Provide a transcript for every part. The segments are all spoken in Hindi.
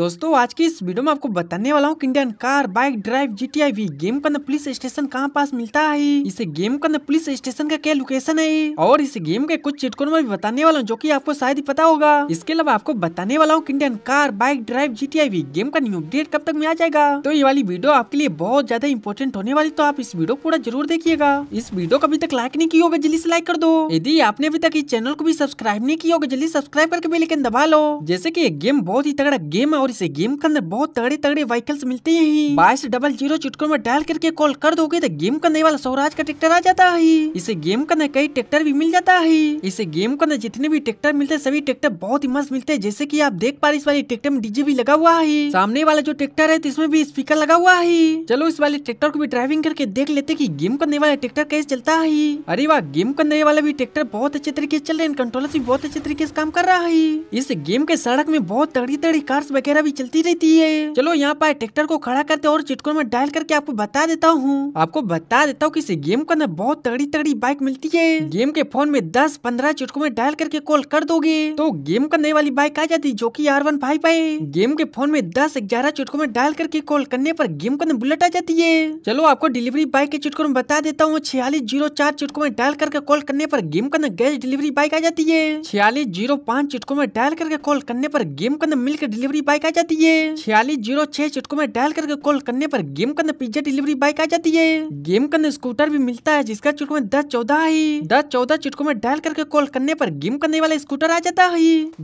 दोस्तों आज की इस वीडियो में आपको बताने वाला हूँ Indian car bike drive G T I V game का पुलिस स्टेशन कहाँ पास मिलता है इसे गेम का पुलिस स्टेशन का क्या लोकेशन है और इस गेम के कुछ चिटकोन में भी बताने वाला हूँ जो की आपको शायद ही पता होगा इसके अलावा आपको बताने वाला हूँ Indian car bike drive G T I V game का न्यू अपडेट कब तक में आ जाएगा तो ये वाली वीडियो आपके लिए बहुत ज्यादा इंपॉर्टेंट होने वाली तो आप इस वीडियो पूरा जरूर देखिएगा इस वीडियो को अभी तक लाइक नहीं किया होगा जल्दी से लाइक कर दो यदि आपने अभी तक इस चैनल को भी सब्सक्राइब नहीं किया होगा जल्दी सब्सक्राइब करके लेकिन दबा लो जैसे की गेम बहुत ही तगड़ा गेम और और इस गेम के अंदर बहुत तगड़े तगड़े व्हीकल्स मिलते हैं बाईस डबल जीरो चुटकुल में डायल करके कॉल कर दोगे तो गेम के अंदर वाला स्वराज का ट्रैक्टर आ जाता है इसे गेम के अंदर कई ट्रैक्टर भी मिल जाता है इसे गेम के अंदर जितने भी ट्रैक्टर मिलते हैं सभी ट्रैक्टर बहुत ही मस्त मिलते हैं जैसे की आप देख पा रहे इस वाले ट्रैक्टर में डीजे भी लगा हुआ है सामने वाला जो ट्रैक्टर है तो इसमें भी स्पीकर लगा हुआ है चलो इस वाले ट्रैक्टर को भी ड्राइविंग करके देख लेते की गेम करने वाला ट्रैक्टर कैसे चलता है अरे वाह गेम करने वाला भी ट्रैक्टर बहुत अच्छे तरीके से चल रहे हैं कंट्रोलर भी बहुत अच्छे तरीके से काम कर रहा है इस गेम के सड़क में बहुत तगड़ी तगड़ी कार्स वगैरह वगैरह भी चलती रहती है चलो यहाँ पर ट्रैक्टर को खड़ा करते और चिटकों में डायल करके आपको बता देता हूँ आपको बता देता हूँ किसी गेम के अंदर बहुत तगड़ी तगड़ी बाइक मिलती है गेम के फोन में दस पंद्रह चिटकों में डायल करके कॉल कर दोगे तो गेम करने वाली बाइक आ जाती जो की आर वन फाइव है गेम के फोन में दस ग्यारह चिटकों में डायल करके कॉल करने पर गेम अंदर बुलेट आ जाती है चलो आपको डिलीवरी बाइक के चिटकों में बता देता हूँ छियालीस जीरो चार चिटकों में डायल करके कॉल करने पर गेम अंदर गैस डिलीवरी बाइक आ जाती है छियालीस जीरो पाँच चिटकों में डायल करके कॉल करने पर गेम अंदर मिलकर डिलीवरी बाइक बाइक आ जाती है छियालीस जीरो छह चुटकों में डायल करके कॉल करने पर गेम के अंदर पिज्जा डिलीवरी बाइक आ जाती है गेम के अंदर स्कूटर भी मिलता है जिसका चुटकों में दस चौदह है दस चौदह चुटकों में डायल करके कॉल करने पर गेम करने वाला स्कूटर आ जाता है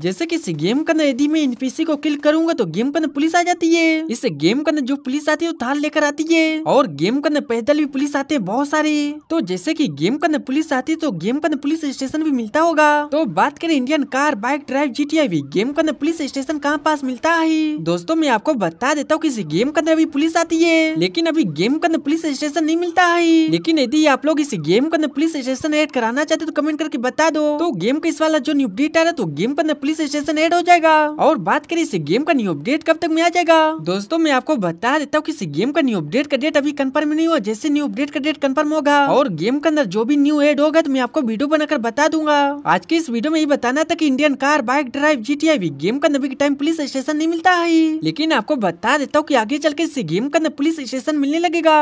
जैसे किसी गेम के अंदर यदि मैं एनपीसी को किल करूंगा तो गेम के अंदर पुलिस आ जाती है इस गेम के अंदर जो पुलिस आती है वो थाल लेकर आती है और गेम के अंदर पैदल भी पुलिस आते हैं बहुत सारे तो जैसे की गेम के अंदर पुलिस आती है तो गेम के अंदर पुलिस स्टेशन भी मिलता होगा तो बात करें Indian car bike drive GTI game के अंदर पुलिस स्टेशन कहाँ पास मिलता है ही दोस्तों मैं आपको बता देता हूँ किसी गेम के अंदर अभी पुलिस आती है लेकिन अभी गेम के अंदर पुलिस स्टेशन नहीं मिलता है लेकिन यदि आप लोग इसी गेम के अंदर पुलिस स्टेशन एड कराना चाहते तो कमेंट करके बता दो तो गेम का इस वाला जो न्यू अपडेट आ रहा है तो गेम के अंदर पुलिस स्टेशन एड हो जाएगा और बात करें इसी गेम का न्यू अपडेट कब तक में आ जाएगा दोस्तों मैं आपको बता देता हूँ किसी गेम का न्यू अपडेट का डेट अभी कन्फर्म नहीं हुआ जैसे न्यू अपडेट का डेट कन्फर्म होगा और गेम के अंदर जो भी न्यू एड होगा तो मैं आपको वीडियो बनाकर बता दूंगा आज की इस वीडियो में ये बताना था की इंडियन कार बाइक ड्राइव जी गेम का नबी टाइम पुलिस स्टेशन नहीं मिलता है लेकिन आपको बता देता हूँ की आगे चल के गेम का पुलिस स्टेशन मिलने लगेगा